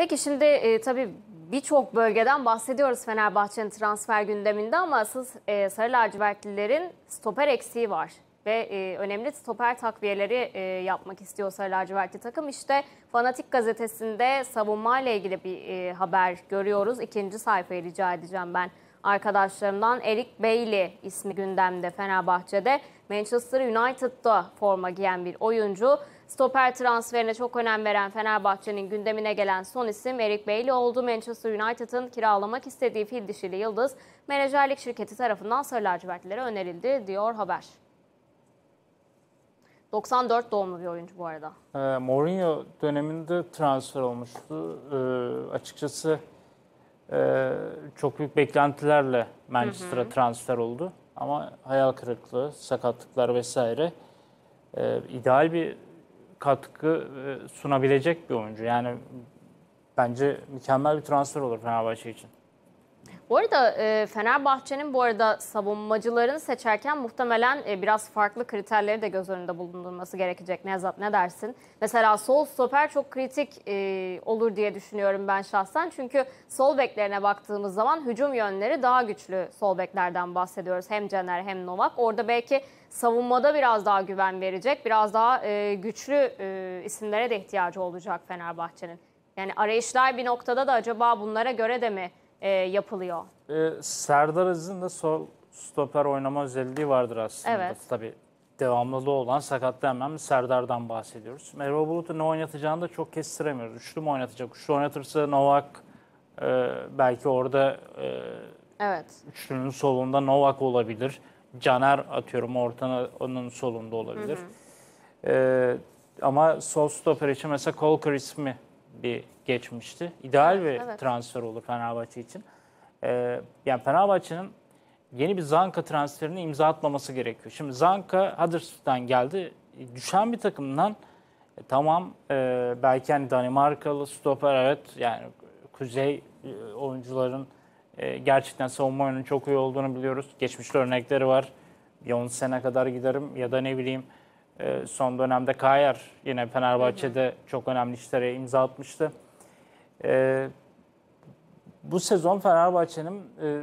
Peki şimdi e, tabii birçok bölgeden bahsediyoruz Fenerbahçe'nin transfer gündeminde ama asıl e, Sarı Lacivertlilerin stoper eksiği var. Ve e, önemli stoper takviyeleri e, yapmak istiyor Sarı Lacivertli takım. İşte Fanatik gazetesinde savunma ile ilgili bir e, haber görüyoruz. İkinci sayfayı rica edeceğim ben arkadaşlarımdan Erik Bailey ismi gündemde Fenerbahçe'de. Manchester United'da forma giyen bir oyuncu. Stoper transferine çok önem veren Fenerbahçe'nin gündemine gelen son isim Erik Bailey oldu. Manchester United'ın kiralamak istediği fil dişili Yıldız, menajerlik şirketi tarafından Sarı Lacivertlilere önerildi diyor haber. 94 doğumlu bir oyuncu bu arada. E, Mourinho döneminde transfer olmuştu. E, açıkçası e, çok büyük beklentilerle Manchester'a transfer oldu. Ama hayal kırıklığı, sakatlıklar vesaire e, ideal bir katkı e, sunabilecek bir oyuncu. Yani bence mükemmel bir transfer olur Fenerbahçe için. Bu arada e, Fenerbahçe'nin bu arada savunmacılarını seçerken muhtemelen e, biraz farklı kriterleri de göz önünde bulundurması gerekecek. Nevzat ne dersin? Mesela sol stoper çok kritik e, olur diye düşünüyorum ben şahsen. Çünkü sol beklerine baktığımız zaman hücum yönleri daha güçlü sol beklerden bahsediyoruz. Hem Caner hem Novak. Orada belki savunmada biraz daha güven verecek, biraz daha güçlü isimlere de ihtiyacı olacak Fenerbahçe'nin. Yani arayışlar bir noktada da acaba bunlara göre de mi e, yapılıyor. Ee, Serdar Aziz'in de sol stoper oynama özelliği vardır aslında. Evet. Tabii devamlılığı olan sakat hemen Serdar'dan bahsediyoruz. Merve Bulut'u ne oynatacağını da çok kestiremiyoruz. Üçlü mü oynatacak? Üçlü oynatırsa Novak e, belki orada e, evet. üçlünün solunda Novak olabilir. Caner atıyorum ortana onun solunda olabilir. Hı hı. E, ama sol stoper için mesela Colker ismi bir geçmişti. İdeal bir evet. transfer olur Fenerbahçe için. Ee, yani Fenerbahçe'nin yeni bir Zanka transferini imza atmaması gerekiyor. Şimdi Zanka Huddersfield'dan geldi. Düşen bir takımdan e, tamam e, belki hani Danimarkalı stoper evet yani kuzey e, oyuncuların e, gerçekten savunma oyunun çok iyi olduğunu biliyoruz. Geçmişte örnekleri var. Bir 10 sene kadar giderim ya da ne bileyim ee, son dönemde Kayar yine Fenerbahçe'de hı hı. çok önemli işlere imza atmıştı. E, bu sezon Fenerbahçe'nin e,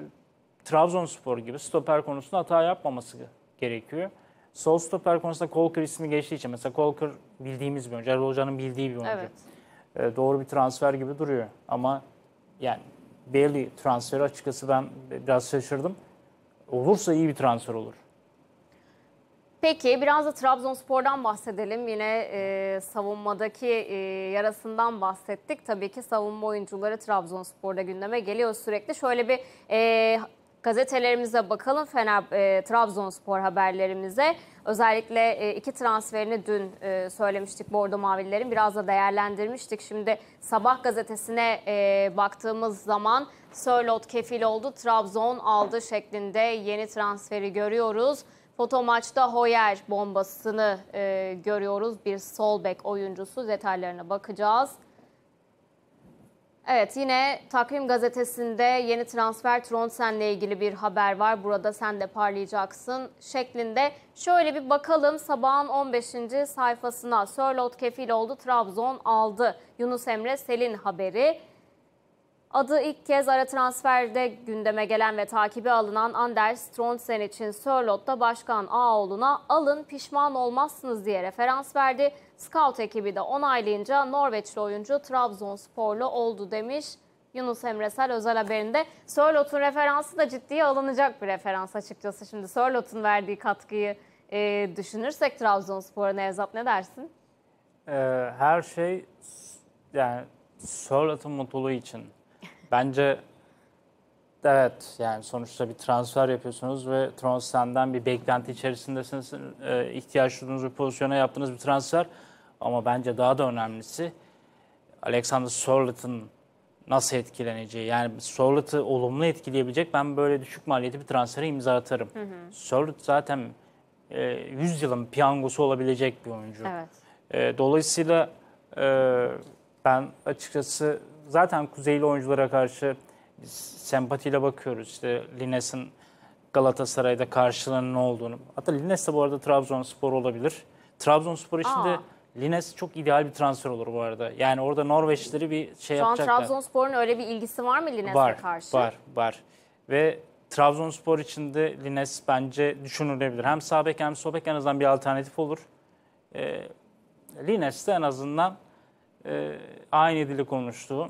Trabzonspor gibi stoper konusunda hata yapmaması gerekiyor. Sol stoper konusunda Kolker ismi geçtiği için mesela Kolker bildiğimiz bir oyuncu. Erol Hoca'nın bildiği bir oyuncu. Evet. E, doğru bir transfer gibi duruyor. Ama yani Bailey transferi açıkçası ben biraz şaşırdım. Olursa iyi bir transfer olur. Peki biraz da Trabzonspor'dan bahsedelim. Yine e, savunmadaki e, yarasından bahsettik. Tabii ki savunma oyuncuları Trabzonspor'da gündeme geliyor sürekli. Şöyle bir e, gazetelerimize bakalım Fener e, Trabzonspor haberlerimize. Özellikle e, iki transferini dün e, söylemiştik Bordo Mavililerin biraz da değerlendirmiştik. Şimdi Sabah gazetesine e, baktığımız zaman Sörlot kefil oldu Trabzon aldı şeklinde yeni transferi görüyoruz. Foto maçta Hoyer bombasını e, görüyoruz. Bir sol bek oyuncusu detaylarına bakacağız. Evet yine Takvim Gazetesi'nde yeni transfer Tronsen'le ilgili bir haber var. Burada sen de parlayacaksın şeklinde. Şöyle bir bakalım sabahın 15. sayfasına. Sörlot kefil oldu, Trabzon aldı. Yunus Emre Selin haberi. Adı ilk kez ara transferde gündeme gelen ve takibi alınan Anders Trondsen için Sörlot'ta Başkan Ağoğlu'na alın pişman olmazsınız diye referans verdi. Scout ekibi de onaylayınca Norveçli oyuncu Trabzonsporlu oldu demiş. Yunus Emre Sel özel haberinde Sörlot'un referansı da ciddiye alınacak bir referans açıkçası. Şimdi Sörlot'un verdiği katkıyı e, düşünürsek Trabzonspor'a Nevzat ne dersin? Ee, her şey yani Sörlot'un mutluluğu için Bence evet yani sonuçta bir transfer yapıyorsunuz ve transferden bir beklenti içerisindesiniz. E, ihtiyaç duyduğunuz bir pozisyona yaptığınız bir transfer. Ama bence daha da önemlisi Alexander Sorlot'un nasıl etkileneceği. Yani Sorlot'u olumlu etkileyebilecek ben böyle düşük maliyeti bir transfere imza atarım. Hı zaten e, 100 yılın piyangosu olabilecek bir oyuncu. Evet. E, dolayısıyla e, ben açıkçası zaten kuzeyli oyunculara karşı sempatiyle bakıyoruz. İşte Lines'in Galatasaray'da karşılığının ne olduğunu. Hatta Lines de bu arada Trabzonspor olabilir. Trabzonspor için de Aa. Lines çok ideal bir transfer olur bu arada. Yani orada Norveçlileri bir şey Şu an yapacaklar. Trabzonspor'un öyle bir ilgisi var mı Lines'e var, karşı? Var, var. Ve Trabzonspor için de Lines bence düşünülebilir. Hem sağ bek hem sol bek en azından bir alternatif olur. E, Lines de en azından e, aynı dili konuştuğu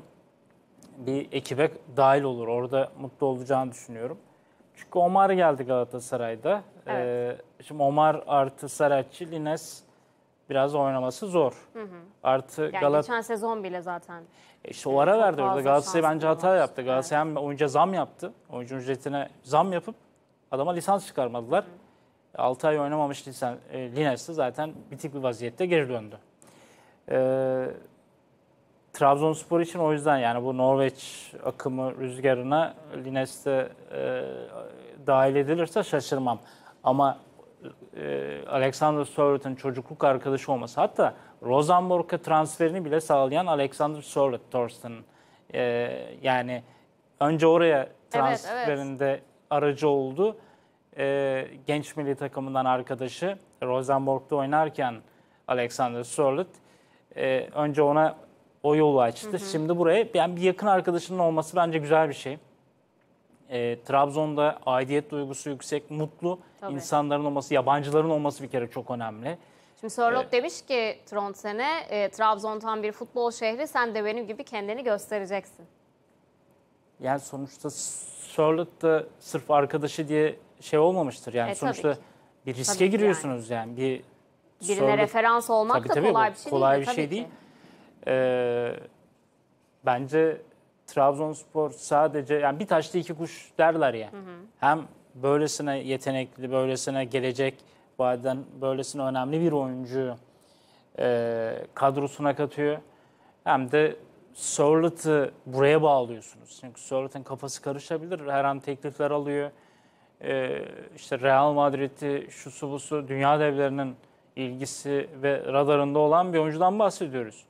bir ekibe dahil olur. Orada mutlu olacağını düşünüyorum. Çünkü Omar geldi Galatasaray'da. Ee, evet. Ee, şimdi Omar artı Saracchi, Lines biraz oynaması zor. Hı hı. Artı yani Galat geçen sezon bile zaten. E işte o ara evet, verdi orada. Galatasaray bence hata olmaz. yaptı. Galatasaray evet. hem oyuncuya zam yaptı. Oyuncu ücretine zam yapıp adama lisans çıkarmadılar. Hı. 6 ay oynamamış lisan, de zaten bitik bir vaziyette geri döndü. Ee, Trabzonspor için o yüzden yani bu Norveç akımı rüzgarına Lines e, dahil edilirse şaşırmam. Ama e, Alexander Sörlot'un çocukluk arkadaşı olması hatta Rosenborg'a transferini bile sağlayan Alexander Sörlot Thorsten e, yani önce oraya transferinde evet, evet. aracı oldu. E, genç milli takımından arkadaşı Rosenborg'da oynarken Alexander Sörlot e, önce ona o yolu açtı. Hı hı. Şimdi buraya yani bir yakın arkadaşının olması bence güzel bir şey. E, Trabzon'da aidiyet duygusu yüksek, mutlu Tabii. insanların olması, yabancıların olması bir kere çok önemli. Şimdi Sörlot evet. demiş ki Tronsen'e e, Trabzon tam bir futbol şehri sen de benim gibi kendini göstereceksin. Yani sonuçta Sörlot da sırf arkadaşı diye şey olmamıştır. Yani e, sonuçta bir riske tabii giriyorsunuz yani. yani. Bir Birine Sörlot... referans olmak tabii, da tabii, kolay bir şey kolay değil. bir şey değil. Ki e, bence Trabzonspor sadece yani bir taşta iki kuş derler ya. Hı hı. Hem böylesine yetenekli, böylesine gelecek vadeden böylesine önemli bir oyuncu e, kadrosuna katıyor. Hem de Sörlot'ı buraya bağlıyorsunuz. Çünkü Sörlot'ın kafası karışabilir. Her an teklifler alıyor. E, işte Real Madrid'i, şu su bu su, dünya devlerinin ilgisi ve radarında olan bir oyuncudan bahsediyoruz.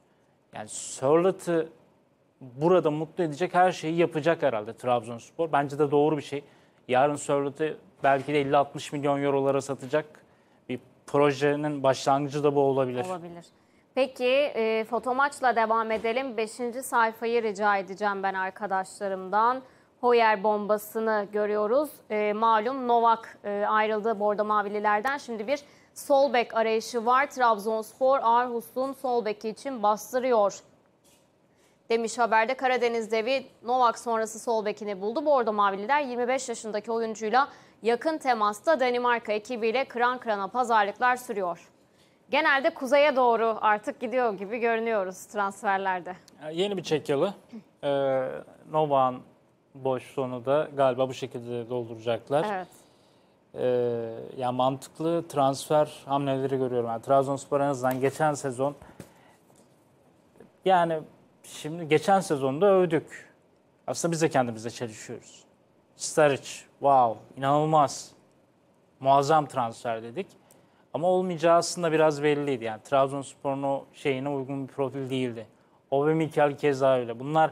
Yani Sörlot'ı burada mutlu edecek her şeyi yapacak herhalde Trabzonspor. Bence de doğru bir şey. Yarın Sörlot'ı belki de 50-60 milyon eurolara satacak bir projenin başlangıcı da bu olabilir. Olabilir. Peki e, fotomaçla devam edelim. Beşinci sayfayı rica edeceğim ben arkadaşlarımdan. Hoyer bombasını görüyoruz. E, malum Novak e, ayrıldı Bordo Mavililerden. Şimdi bir sol bek arayışı var. Trabzonspor Arhus'un sol beki için bastırıyor. Demiş haberde Karadeniz devi Novak sonrası sol bekini buldu. Bordo Mavililer 25 yaşındaki oyuncuyla yakın temasta Danimarka ekibiyle kran kran'a pazarlıklar sürüyor genelde kuzeye doğru artık gidiyor gibi görünüyoruz transferlerde. Yeni bir çek yılı. Ee, Nova'nın boş sonu da galiba bu şekilde dolduracaklar. Evet. Ee, yani mantıklı transfer hamleleri görüyorum. Yani Trabzonspor en azından geçen sezon yani şimdi geçen sezonda övdük. Aslında biz de kendimize çalışıyoruz. Staric, wow, inanılmaz. Muazzam transfer dedik. Ama olmayacağı aslında biraz belliydi. Yani Trabzonspor'un o şeyine uygun bir profil değildi. O ve Mikel keza öyle. Bunlar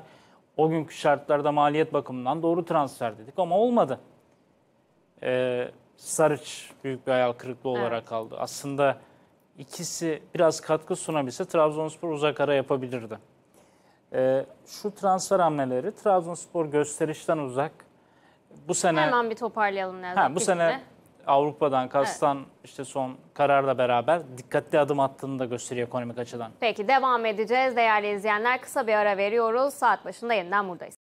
o günkü şartlarda maliyet bakımından doğru transfer dedik ama olmadı. Ee, Sarıç büyük bir hayal kırıklığı olarak kaldı. Aslında ikisi biraz katkı sunabilse Trabzonspor uzak ara yapabilirdi. Ee, şu transfer hamleleri Trabzonspor gösterişten uzak. Bu sene hemen bir toparlayalım lazım. bu sene de. Avrupa'dan Kazakistan evet. işte son kararla beraber dikkatli adım attığını da gösteriyor ekonomik açıdan. Peki devam edeceğiz değerli izleyenler. Kısa bir ara veriyoruz. Saat başında yeniden buradayız.